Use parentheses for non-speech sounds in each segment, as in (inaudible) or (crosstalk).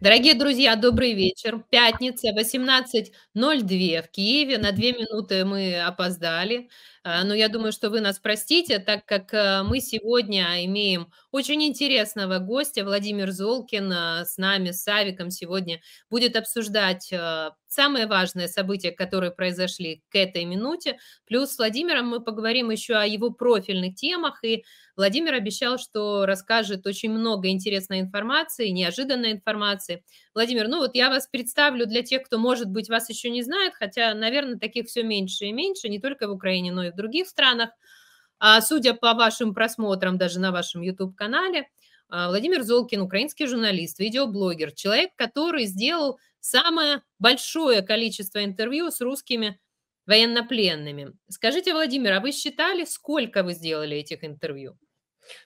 Дорогие друзья, добрый вечер. Пятница, 18.02 в Киеве. На две минуты мы опоздали. А, но ну, я думаю, что вы нас простите, так как э, мы сегодня имеем очень интересного гостя. Владимир Золкин э, с нами, с Савиком сегодня будет обсуждать э, самые важные события, которые произошли к этой минуте. Плюс с Владимиром мы поговорим еще о его профильных темах. И Владимир обещал, что расскажет очень много интересной информации, неожиданной информации. Владимир, ну вот я вас представлю для тех, кто, может быть, вас еще не знает, хотя, наверное, таких все меньше и меньше, не только в Украине, но и других странах. А судя по вашим просмотрам, даже на вашем YouTube-канале, а, Владимир Золкин, украинский журналист, видеоблогер, человек, который сделал самое большое количество интервью с русскими военнопленными. Скажите, Владимир, а вы считали, сколько вы сделали этих интервью?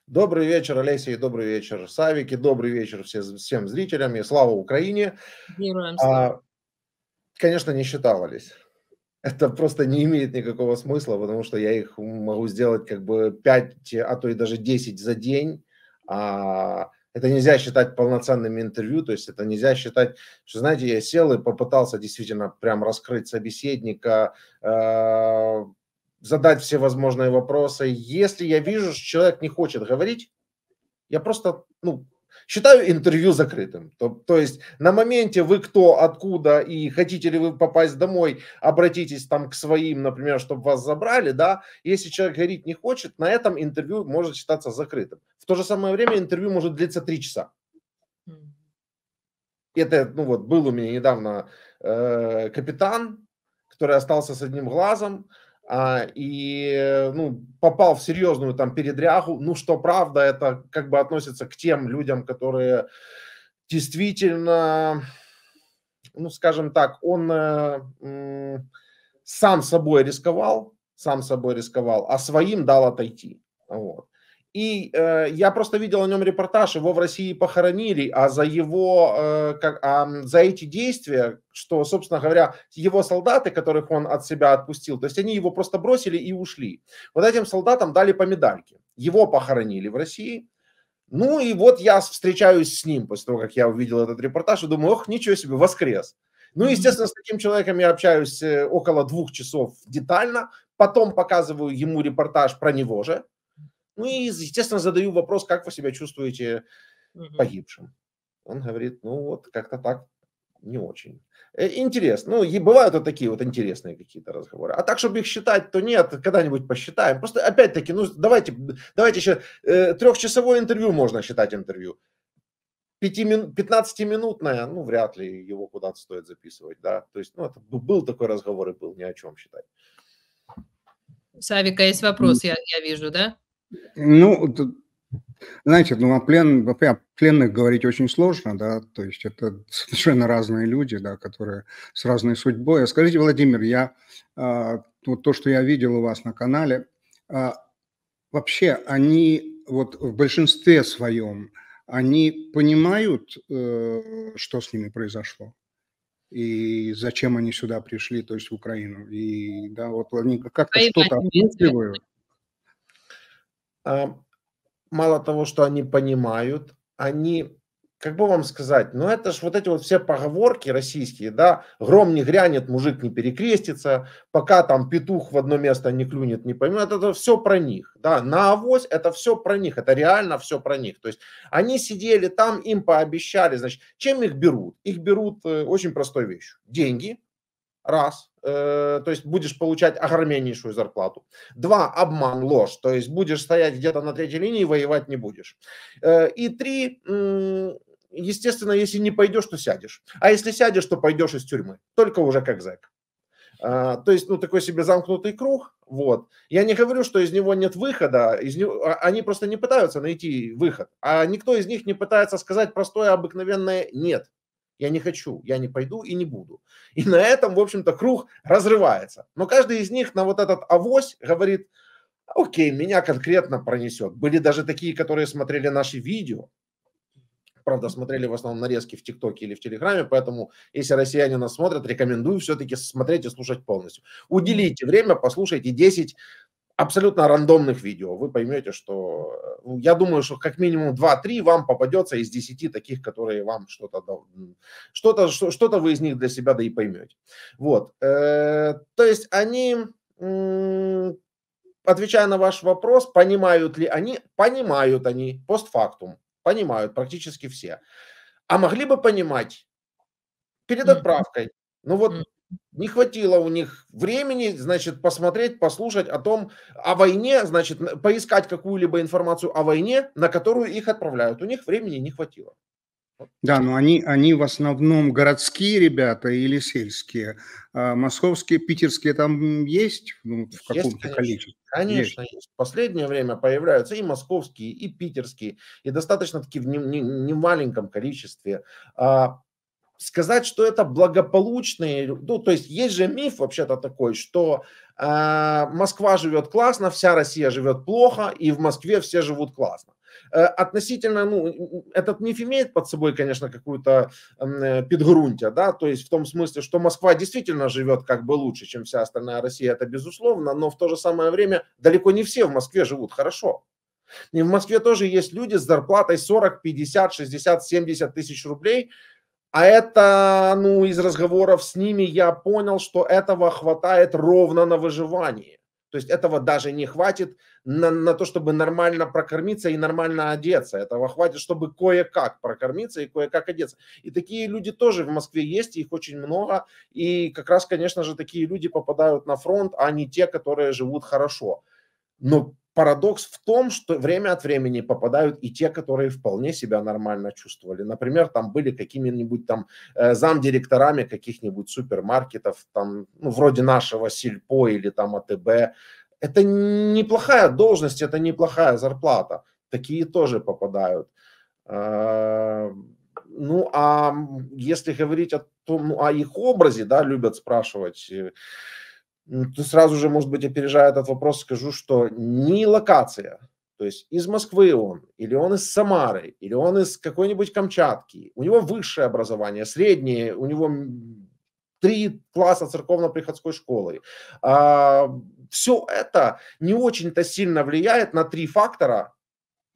Добрый вечер, Олеся, и добрый вечер, Савики, добрый вечер всем, всем зрителям, и слава Украине! Героям а, слава! А, конечно, не считалось это просто не имеет никакого смысла, потому что я их могу сделать как бы 5, а то и даже 10 за день. А это нельзя считать полноценным интервью, то есть это нельзя считать, что, знаете, я сел и попытался действительно прям раскрыть собеседника, а, задать все возможные вопросы. Если я вижу, что человек не хочет говорить, я просто, ну, считаю интервью закрытым. То, то есть на моменте вы кто, откуда и хотите ли вы попасть домой, обратитесь там к своим, например, чтобы вас забрали, да. Если человек говорить не хочет, на этом интервью может считаться закрытым. В то же самое время интервью может длиться три часа. Это, ну вот, был у меня недавно э, капитан, который остался с одним глазом, а, и ну, попал в серьезную там передрягу. Ну, что правда, это как бы относится к тем людям, которые действительно, ну, скажем так, он э, сам собой рисковал, сам собой рисковал, а своим дал отойти. Вот. И э, я просто видел о нем репортаж, его в России похоронили, а за его, э, как, а за эти действия, что, собственно говоря, его солдаты, которых он от себя отпустил, то есть они его просто бросили и ушли. Вот этим солдатам дали по медальке. Его похоронили в России. Ну и вот я встречаюсь с ним после того, как я увидел этот репортаж, и думаю, ох, ничего себе, воскрес. Ну, естественно, с таким человеком я общаюсь э, около двух часов детально, потом показываю ему репортаж про него же, ну и, естественно, задаю вопрос, как вы себя чувствуете погибшим. Он говорит, ну вот как-то так не очень. Э, интересно. Ну, и бывают вот такие вот интересные какие-то разговоры. А так, чтобы их считать, то нет, когда-нибудь посчитаем. Просто опять-таки, ну, давайте, давайте еще э, трехчасовое интервью можно считать интервью. 15-минутное, ну, вряд ли его куда-то стоит записывать, да. То есть, ну, это, был такой разговор и был, ни о чем считать. Савика, есть вопрос, я, я вижу, да? Ну, знаете, ну, о, плен, о пленных говорить очень сложно, да, то есть это (laughs) совершенно разные люди, да, которые с разной судьбой. А скажите, Владимир, я, а, вот то, что я видел у вас на канале, а, вообще они вот в большинстве своем, они понимают, э, что с ними произошло? и зачем они сюда пришли, то есть в Украину. И да, вот они как-то что-то осмысливают. А, мало того, что они понимают, они, как бы вам сказать, ну это ж вот эти вот все поговорки российские, да, гром не грянет, мужик не перекрестится, пока там петух в одно место не клюнет, не поймет, это все про них, да, на авось это все про них, это реально все про них, то есть они сидели там, им пообещали, значит, чем их берут? Их берут э, очень простой вещью, деньги, раз, э, то есть будешь получать огромнейшую зарплату. Два, обман, ложь, то есть будешь стоять где-то на третьей линии, воевать не будешь. Э, и три, э, естественно, если не пойдешь, то сядешь. А если сядешь, то пойдешь из тюрьмы, только уже как зэк. А, то есть, ну, такой себе замкнутый круг, вот. Я не говорю, что из него нет выхода, из него, а, они просто не пытаются найти выход, а никто из них не пытается сказать простое обыкновенное «нет». Я не хочу, я не пойду и не буду. И на этом, в общем-то, круг разрывается. Но каждый из них на вот этот авось говорит, окей, меня конкретно пронесет. Были даже такие, которые смотрели наши видео, правда, смотрели в основном нарезки в ТикТоке или в Телеграме, поэтому, если россияне нас смотрят, рекомендую все-таки смотреть и слушать полностью. Уделите время, послушайте 10 абсолютно рандомных видео. Вы поймете, что э, ну, я думаю, что как минимум 2-3 вам попадется из 10 таких, которые вам что-то что-то что-то вы из них для себя да и поймете. Вот, э, то есть они отвечая на ваш вопрос, понимают ли они, понимают они постфактум, понимают практически все. А могли бы понимать перед отправкой. Ну вот не хватило у них времени, значит, посмотреть, послушать о том, о войне, значит, поискать какую-либо информацию о войне, на которую их отправляют. У них времени не хватило. Да, но они, они в основном городские ребята или сельские. А московские, питерские там есть ну, в каком-то есть, количестве? Конечно, есть. есть. В последнее время появляются и московские, и питерские, и достаточно-таки в немаленьком не, не количестве. А сказать, что это благополучные, ну, то есть есть же миф вообще-то такой, что э, Москва живет классно, вся Россия живет плохо, и в Москве все живут классно. Э, относительно, ну, этот миф имеет под собой, конечно, какую-то э, подгрунтие, да, то есть в том смысле, что Москва действительно живет как бы лучше, чем вся остальная Россия, это безусловно, но в то же самое время далеко не все в Москве живут хорошо. И в Москве тоже есть люди с зарплатой 40, 50, 60, 70 тысяч рублей, а это, ну, из разговоров с ними я понял, что этого хватает ровно на выживание. То есть этого даже не хватит на, на то, чтобы нормально прокормиться и нормально одеться. Этого хватит, чтобы кое-как прокормиться и кое-как одеться. И такие люди тоже в Москве есть, их очень много. И как раз, конечно же, такие люди попадают на фронт, а не те, которые живут хорошо. Но Парадокс в том, что время от времени попадают и те, которые вполне себя нормально чувствовали. Например, там были какими-нибудь там э, замдиректорами каких-нибудь супермаркетов, там, ну, вроде нашего Сильпо или там АТБ. Это неплохая должность, это неплохая зарплата. Такие тоже попадают. Э, ну, а если говорить о том, ну, о их образе, да, любят спрашивать э, то сразу же, может быть, опережая этот вопрос, скажу, что не локация, то есть из Москвы он, или он из Самары, или он из какой-нибудь Камчатки, у него высшее образование, среднее, у него три класса церковно-приходской школы. А, все это не очень-то сильно влияет на три фактора,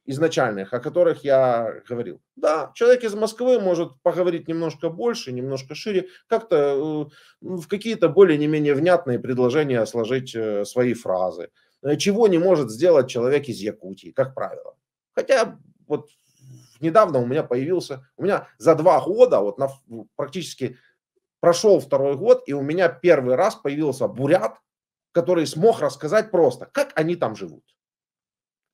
изначальных, о которых я говорил. Да, человек из Москвы может поговорить немножко больше, немножко шире, как-то э, в какие-то более не внятные предложения сложить э, свои фразы. Э, чего не может сделать человек из Якутии, как правило. Хотя вот недавно у меня появился, у меня за два года, вот на, практически прошел второй год, и у меня первый раз появился бурят, который смог рассказать просто, как они там живут.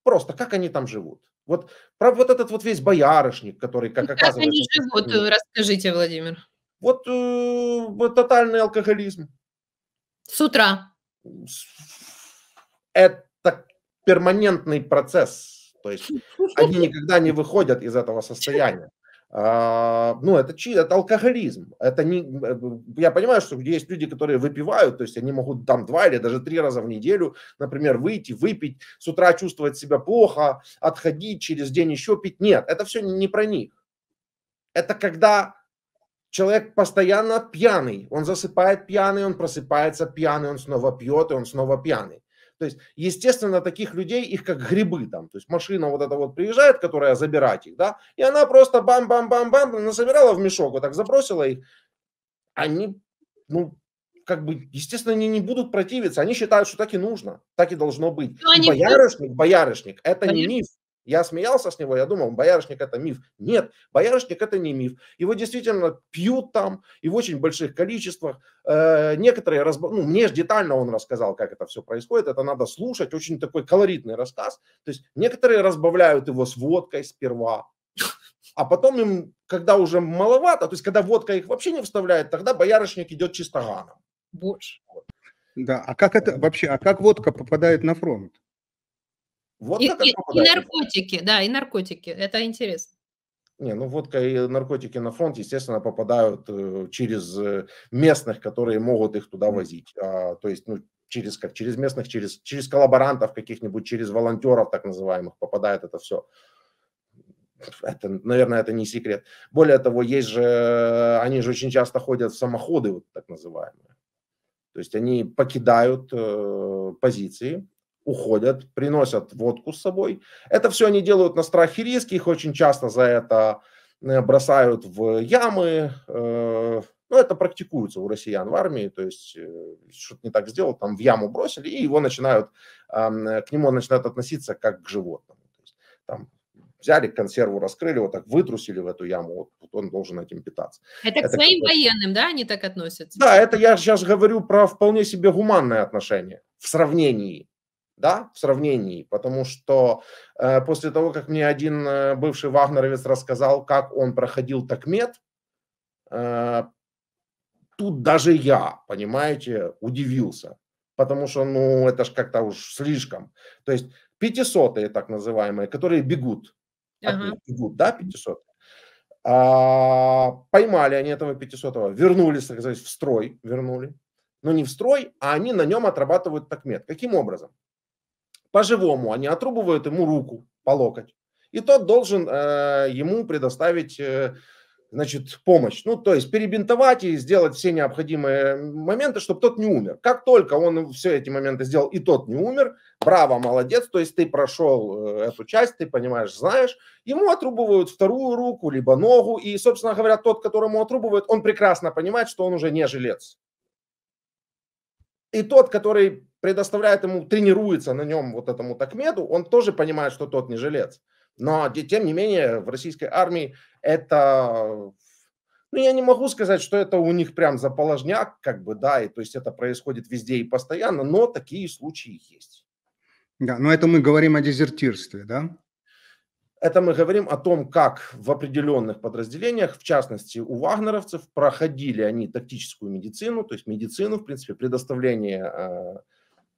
Просто как они там живут. Вот про вот этот вот весь боярышник, который, как, как оказывается... Как они живут, не... Э, расскажите, Владимир. Вот э, тотальный алкоголизм. С утра. Это перманентный процесс. То есть (laughs) они никогда не выходят из этого состояния. А, ну, это, это алкоголизм. Это не, э, я понимаю, что есть люди, которые выпивают, то есть они могут там два или даже три раза в неделю, например, выйти, выпить, с утра чувствовать себя плохо, отходить, через день еще пить. Нет, это все не про них. Это когда человек постоянно пьяный, он засыпает пьяный, он просыпается пьяный, он снова пьет, и он снова пьяный. То есть, естественно, таких людей, их как грибы там. То есть машина вот эта вот приезжает, которая забирать их, да, и она просто бам-бам-бам-бам насобирала в мешок, вот так забросила их. Они, ну, как бы, естественно, они не будут противиться. Они считают, что так и нужно, так и должно быть. боярышник, боярышник, это Конечно. не миф. Я смеялся с него, я думал, боярышник это миф. Нет, боярышник это не миф. Его действительно пьют там и в очень больших количествах. Э, некоторые, разб... ну, мне же детально он рассказал, как это все происходит. Это надо слушать, очень такой колоритный рассказ. То есть некоторые разбавляют его с водкой сперва, а потом им, когда уже маловато, то есть когда водка их вообще не вставляет, тогда боярышник идет чистоганом. Больше. Да, а как это э. вообще, а как водка попадает на фронт? Вот и, и, и наркотики, да, и наркотики. Это интересно. Не, ну водка и наркотики на фронт, естественно, попадают э, через э, местных, которые могут их туда возить. А, то есть, ну, через как, через местных, через, через коллаборантов каких-нибудь, через волонтеров так называемых попадает это все. Это, наверное, это не секрет. Более того, есть же, они же очень часто ходят в самоходы, вот так называемые. То есть они покидают э, позиции, уходят, приносят водку с собой. Это все они делают на страх и риски, их очень часто за это э, бросают в ямы. Ну, это практикуется у россиян в армии, то есть э, что-то не так сделал, там в яму бросили, и его начинают, к нему начинают относиться как к животному. То есть, там, взяли консерву, раскрыли, вот так вытрусили в эту яму, вот, он должен этим питаться. Это, это к своим это... военным, да, они так относятся? Да, это я сейчас говорю про вполне себе гуманное отношение в сравнении да, в сравнении, потому что э, после того, как мне один э, бывший вагнеровец рассказал, как он проходил такмет, э, тут даже я, понимаете, удивился, потому что, ну, это ж как-то уж слишком. То есть пятисотые, так называемые, которые бегут, ага. них, бегут, да, пятисот, А, поймали они этого пятисотого, вернулись, так сказать, в строй, вернули. Но ну, не в строй, а они на нем отрабатывают такмет. Каким образом? по-живому. Они отрубывают ему руку по локоть. И тот должен э, ему предоставить э, значит, помощь. Ну, то есть перебинтовать и сделать все необходимые моменты, чтобы тот не умер. Как только он все эти моменты сделал, и тот не умер, браво, молодец, то есть ты прошел э, эту часть, ты понимаешь, знаешь, ему отрубывают вторую руку, либо ногу, и, собственно говоря, тот, которому отрубывают, он прекрасно понимает, что он уже не жилец. И тот, который предоставляет ему, тренируется на нем вот этому Такмеду, он тоже понимает, что тот не жилец. Но, тем не менее, в российской армии это... Ну, я не могу сказать, что это у них прям заположняк, как бы, да, и то есть это происходит везде и постоянно, но такие случаи есть. Да, но это мы говорим о дезертирстве, да? Это мы говорим о том, как в определенных подразделениях, в частности у вагнеровцев, проходили они тактическую медицину, то есть медицину, в принципе, предоставление э,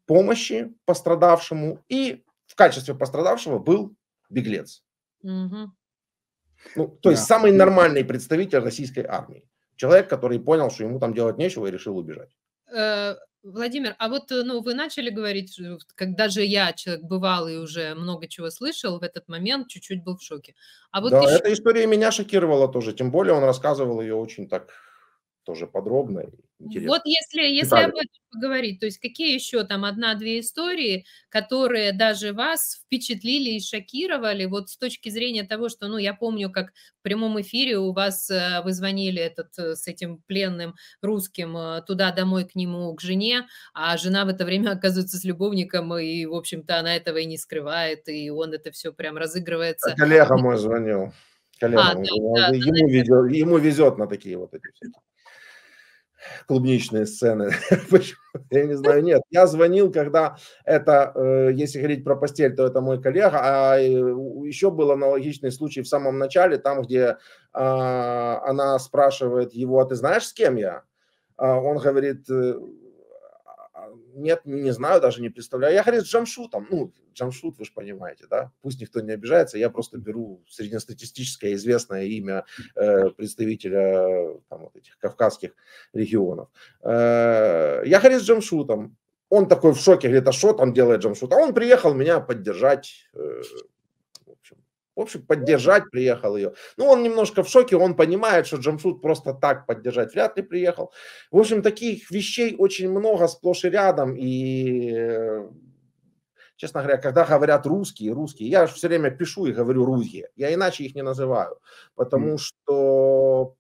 помощи пострадавшему, и в качестве пострадавшего был беглец. Угу. Ну, то да. есть самый нормальный представитель российской армии. Человек, который понял, что ему там делать нечего и решил убежать. Э, Владимир, а вот э, ну, вы начали говорить, когда же я, человек бывалый, уже много чего слышал, в этот момент чуть-чуть был в шоке. А вот да, еще... эта история меня шокировала тоже, тем более он рассказывал ее очень так тоже подробно интересно. Вот если, если Италия. об этом поговорить, то есть какие еще там одна-две истории, которые даже вас впечатлили и шокировали, вот с точки зрения того, что, ну, я помню, как в прямом эфире у вас э, вы звонили этот, э, с этим пленным русским э, туда-домой к нему, к жене, а жена в это время (laughs) оказывается с любовником, и, в общем-то, она этого и не скрывает, и он это все прям а разыгрывается. Коллега мой звонил. А, коллега, а, да, ему, да, везет, ему везет на такие вот эти всякие клубничные сцены. (laughs) Я не знаю, нет. Я звонил, когда это, э, если говорить про постель, то это мой коллега, а э, еще был аналогичный случай в самом начале, там, где а, она спрашивает его, а ты знаешь, с кем я? А он говорит, э, нет, не знаю, даже не представляю. Я говорю с Джамшутом. Ну, Джамшут, вы же понимаете, да? Пусть никто не обижается. Я просто беру среднестатистическое известное имя э, представителя там, вот этих кавказских регионов. Э, я говорю с Джамшутом. Он такой в шоке, говорит, а что там делает Джамшут? А он приехал меня поддержать э, в общем, поддержать приехал ее. Ну, он немножко в шоке, он понимает, что Джамшут просто так поддержать вряд ли приехал. В общем, таких вещей очень много сплошь и рядом. И, э, честно говоря, когда говорят русские, русские, я все время пишу и говорю русские. Я иначе их не называю, потому mm. что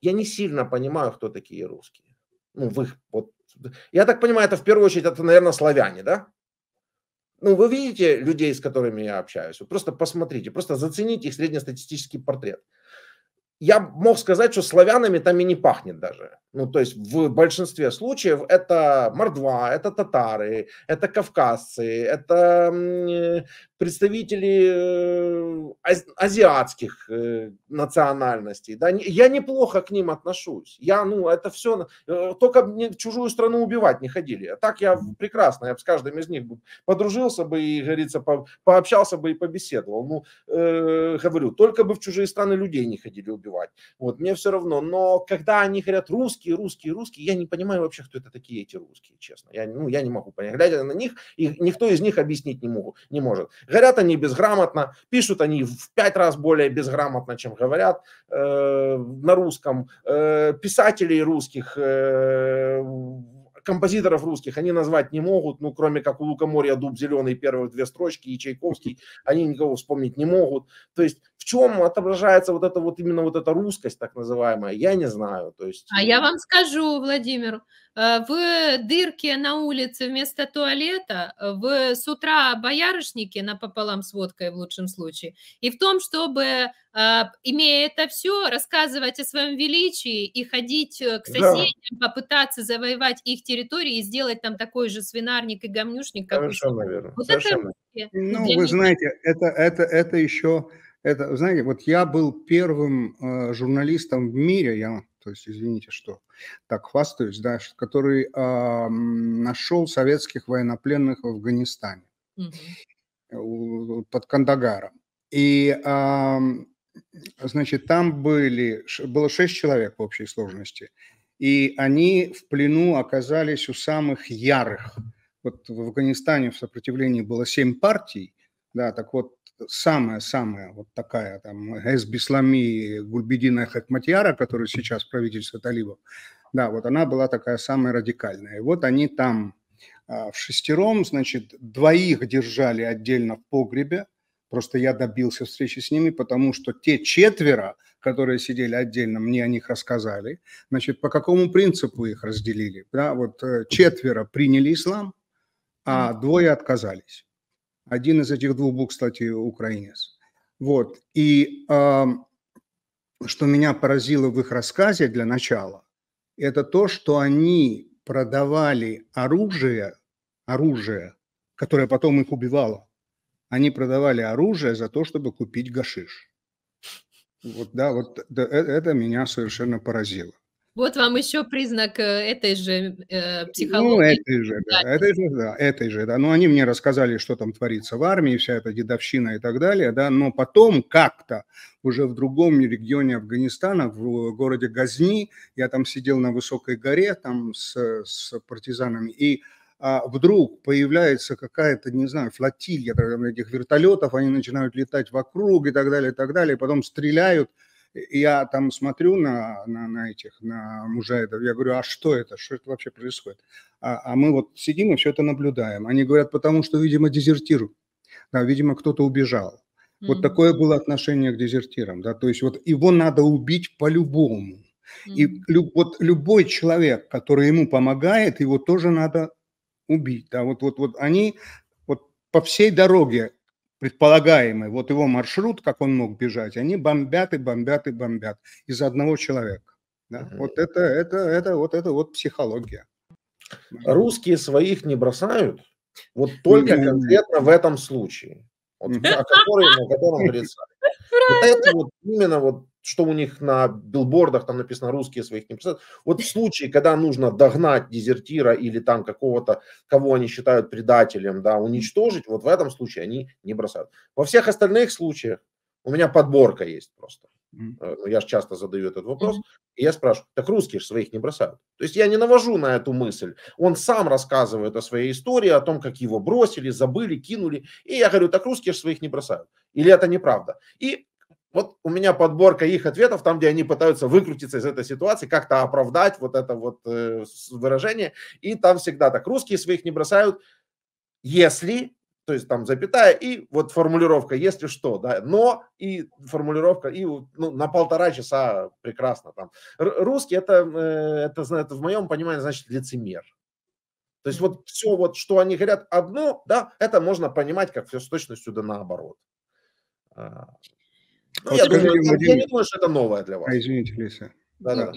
я не сильно понимаю, кто такие русские. Ну, в их, вот, я так понимаю, это в первую очередь, это, наверное, славяне, да? Ну, вы видите людей, с которыми я общаюсь? Вот просто посмотрите, просто зацените их среднестатистический портрет. Я мог сказать, что славянами там и не пахнет даже. Ну, то есть в большинстве случаев это мордва, это татары, это кавказцы, это представители э, азиатских э, национальностей. Да? Я неплохо к ним отношусь. Я, ну, это все... Э, только мне чужую страну убивать не ходили. А так я прекрасно, я бы с каждым из них подружился бы и, говорится, по, пообщался бы и побеседовал. Ну, э, говорю, только бы в чужие страны людей не ходили убивать. Вот, мне все равно. Но когда они говорят русские, русские, русские, я не понимаю вообще, кто это такие эти русские, честно. Я, ну, я не могу понять. Глядя на них, их, никто из них объяснить не, могу, не может. Говорят они безграмотно, пишут они в пять раз более безграмотно, чем говорят э, на русском. Э, писателей русских э, композиторов русских они назвать не могут, ну, кроме как у Лукоморья «Дуб зеленый» первые две строчки и Чайковский, они никого вспомнить не могут. То есть чем отображается вот это вот именно вот эта русскость так называемая, я не знаю. То есть... А я ну. вам скажу, Владимир, э, в дырке на улице вместо туалета, э, в с утра боярышники напополам с водкой в лучшем случае, и в том, чтобы, э, имея это все, рассказывать о своем величии и ходить к соседям, да. попытаться завоевать их территории и сделать там такой же свинарник и гамнюшник. Как Совершенно верно. Вот Совершенно. Это... Ну, вы знаете, это, это, это еще это, знаете, вот я был первым э, журналистом в мире, я, то есть, извините, что так хвастаюсь, да, который э, нашел советских военнопленных в Афганистане угу. под Кандагаром. И, э, значит, там были, было шесть человек в общей сложности, и они в плену оказались у самых ярых. Вот в Афганистане в сопротивлении было семь партий, да, так вот самая-самая вот такая там эс Гульбедина Хакматьяра, которая сейчас правительство талибов, да, вот она была такая самая радикальная. И вот они там а, в шестером, значит, двоих держали отдельно в погребе, Просто я добился встречи с ними, потому что те четверо, которые сидели отдельно, мне о них рассказали. Значит, по какому принципу их разделили? Да, вот э, четверо приняли ислам, а двое отказались. Один из этих двух был, кстати, украинец. Вот. И э, что меня поразило в их рассказе для начала, это то, что они продавали оружие, оружие, которое потом их убивало. Они продавали оружие за то, чтобы купить гашиш. Вот, да, вот да, э, это меня совершенно поразило. Вот вам еще признак э, этой же э, ну, психологии. Ну, этой же, да. да. Этой же, да. Этой же, да. Но ну, они мне рассказали, что там творится в армии, вся эта дедовщина и так далее, да. Но потом как-то уже в другом регионе Афганистана, в э, городе Газни, я там сидел на высокой горе там с, с партизанами, и а вдруг появляется какая-то, не знаю, флотилия этих вертолетов, они начинают летать вокруг и так далее, и так далее, и потом стреляют – я там смотрю на, на, на этих, на мужаидов, я говорю, а что это, что это вообще происходит? А, а мы вот сидим и все это наблюдаем. Они говорят, потому что, видимо, дезертируют. Да, видимо, кто-то убежал. Mm-hmm. Вот такое было отношение к дезертирам, да, то есть вот его надо убить по-любому. Mm-hmm. И люб вот любой человек, который ему помогает, его тоже надо убить, да, вот, вот, вот они вот по всей дороге предполагаемый, вот его маршрут, как он мог бежать, они бомбят и бомбят и бомбят из одного человека. Да? Mm-hmm. Вот это, это, это, вот это вот психология. Русские своих не бросают, вот только mm-hmm. конкретно в этом случае, вот, о, котором, о котором (laughs) это вот именно вот что у них на билбордах там написано русские своих не писают. Вот в (laughs) случае, когда нужно догнать дезертира или там какого-то, кого они считают предателем, да, уничтожить, вот в этом случае они не бросают. Во всех остальных случаях у меня подборка есть просто. Э, ну, я же часто задаю этот вопрос. И я спрашиваю, так русские же своих не бросают. То есть я не навожу на эту мысль. Он сам рассказывает о своей истории, о том, как его бросили, забыли, кинули. И я говорю, так русские же своих не бросают. Или это неправда? И вот у меня подборка их ответов, там, где они пытаются выкрутиться из этой ситуации, как-то оправдать вот это вот э, выражение. И там всегда так, русские своих не бросают, если то есть там запятая и вот формулировка, если что, да, но и формулировка, и ну, на полтора часа прекрасно там. Русский это, э, это, это в моем понимании значит лицемер. То есть вот все, вот, что они говорят одно, да, это можно понимать как все с точностью да наоборот. А, ну, вот я, скажите, думаю, Владимир, я не думаю, что это новое для вас. А, извините, Лиса. Да, да. да,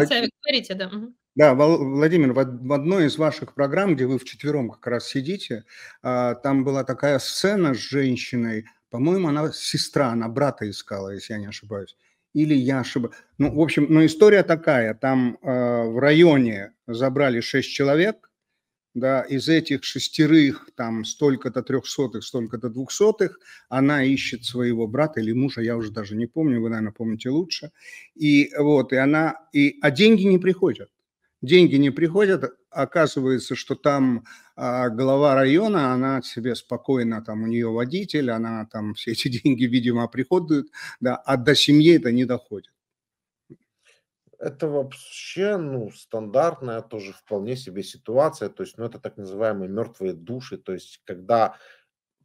да Савик, говорите, да. Да, Владимир, в одной из ваших программ, где вы вчетвером как раз сидите, а, там была такая сцена с женщиной, по-моему, она сестра, она брата искала, если я не ошибаюсь. Или я ошибаюсь. Ну, в общем, ну, история такая. Там э, в районе забрали шесть человек, да, из этих шестерых, там, столько-то трехсотых, столько-то двухсотых, она ищет своего брата или мужа, я уже даже не помню, вы, наверное, помните лучше. И вот, и она, и, а деньги не приходят деньги не приходят, оказывается, что там а, глава района, она себе спокойно, там у нее водитель, она там все эти деньги, видимо, приходят, да, а до семьи это не доходит. Это вообще, ну, стандартная тоже вполне себе ситуация, то есть, ну, это так называемые мертвые души, то есть, когда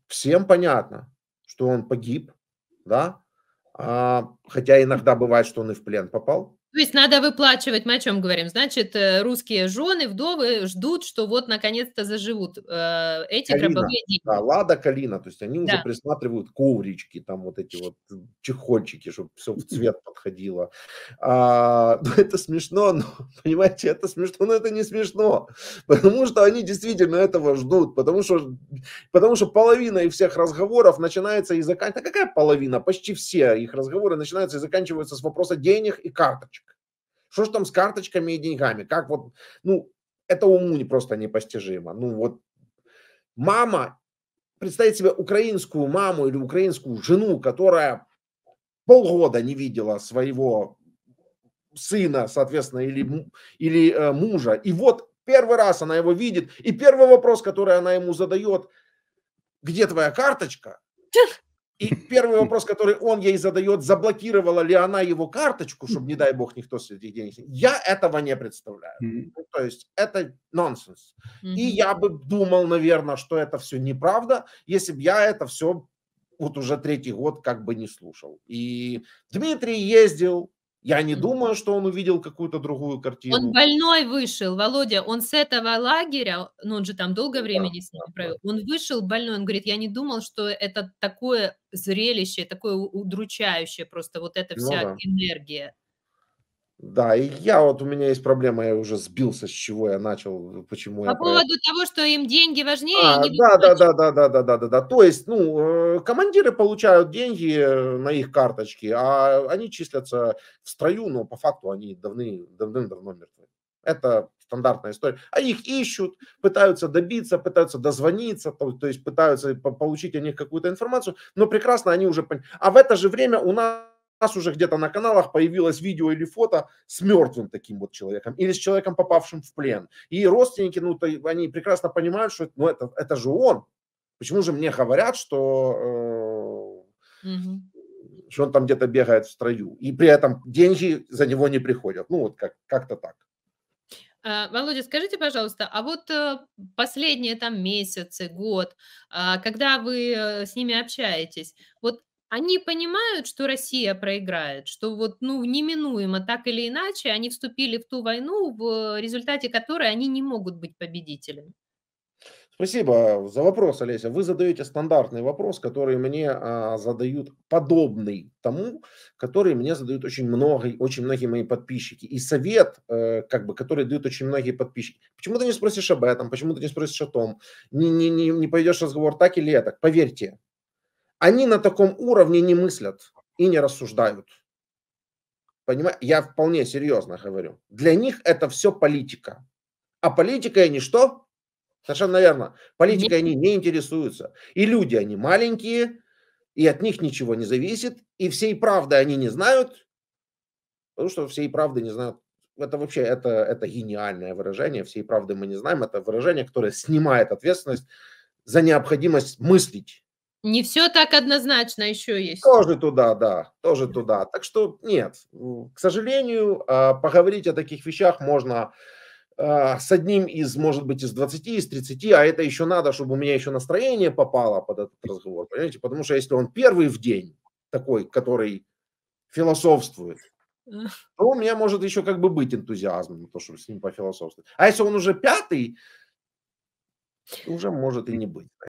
всем понятно, что он погиб, да, а, хотя иногда бывает, что он и в плен попал, то есть надо выплачивать, мы о чем говорим? Значит, э, русские жены, вдовы ждут, что вот наконец-то заживут э, эти Калина, гробовые деньги. Да, Лада, Калина, то есть они да. уже присматривают коврички, там вот эти вот чехольчики, чтобы все в цвет подходило. А, (laughs) ну, это смешно, но, понимаете, это смешно, но это не смешно, потому что они действительно этого ждут, потому что, потому что половина их всех разговоров начинается и заканчивается, какая половина, почти все их разговоры начинаются и заканчиваются с вопроса денег и карточек. Что ж там с карточками и деньгами? Как вот, ну, это уму не просто непостижимо. Ну вот мама, представить себе украинскую маму или украинскую жену, которая полгода не видела своего сына, соответственно, или, или э, мужа. И вот первый раз она его видит, и первый вопрос, который она ему задает, где твоя карточка? И первый вопрос, который он ей задает, заблокировала ли она его карточку, чтобы, не дай бог, никто с этих денег... Я этого не представляю. Mm-hmm. то есть это нонсенс. Mm-hmm. И я бы думал, наверное, что это все неправда, если бы я это все вот уже третий год как бы не слушал. И Дмитрий ездил, я не думаю, что он увидел какую-то другую картину. Он больной вышел, Володя. Он с этого лагеря, ну он же там долгое ну время да, с ним да, провел, да. он вышел больной. Он говорит, я не думал, что это такое зрелище, такое удручающее просто вот эта ну вся ну, да. энергия. Да, и я вот у меня есть проблема, я уже сбился, с чего я начал, почему По я. По поводу про... того, что им деньги важнее. А, а не да, да, да, да, да, да, да, да, да. То есть, ну, э, командиры получают деньги э, на их карточки, а они числятся в строю, но по факту они давны, давным-давно мертвы. Это стандартная история. А их ищут, пытаются добиться, пытаются дозвониться, то, то есть пытаются получить о них какую-то информацию, но прекрасно они уже А в это же время у нас нас уже где-то на каналах появилось видео или фото с мертвым таким вот человеком или с человеком, попавшим в плен. И родственники, ну, то, они прекрасно понимают, что ну, это, это же он. Почему же мне говорят, что, э, угу. что он там где-то бегает в строю, и при этом деньги за него не приходят. Ну, вот как, как-то так. А, Володя, скажите, пожалуйста, а вот э, последние там месяцы, год, а, когда вы э, с ними общаетесь, вот они понимают, что Россия проиграет, что вот, ну, неминуемо, так или иначе, они вступили в ту войну, в результате которой они не могут быть победителями. Спасибо за вопрос, Олеся. Вы задаете стандартный вопрос, который мне а, задают подобный тому, который мне задают очень много, очень многие мои подписчики. И совет, э, как бы, который дают очень многие подписчики. Почему ты не спросишь об этом? Почему ты не спросишь о том? Не, не, не, не пойдешь разговор так или так? Поверьте, они на таком уровне не мыслят и не рассуждают. Понимаю, я вполне серьезно говорю. Для них это все политика. А политика и ничто. Совершенно верно. Политикой они не интересуются. И люди они маленькие, и от них ничего не зависит. И всей правды они не знают, потому что всей правды не знают. Это вообще это, это гениальное выражение. Всей правды мы не знаем. Это выражение, которое снимает ответственность за необходимость мыслить не все так однозначно еще есть. Тоже туда, да, тоже туда. Так что нет, к сожалению, а, поговорить о таких вещах можно а, с одним из, может быть, из 20, из 30, а это еще надо, чтобы у меня еще настроение попало под этот разговор, понимаете? Потому что если он первый в день такой, который философствует, то у меня может еще как бы быть энтузиазм на то, чтобы с ним пофилософствовать. А если он уже пятый, уже может и не быть.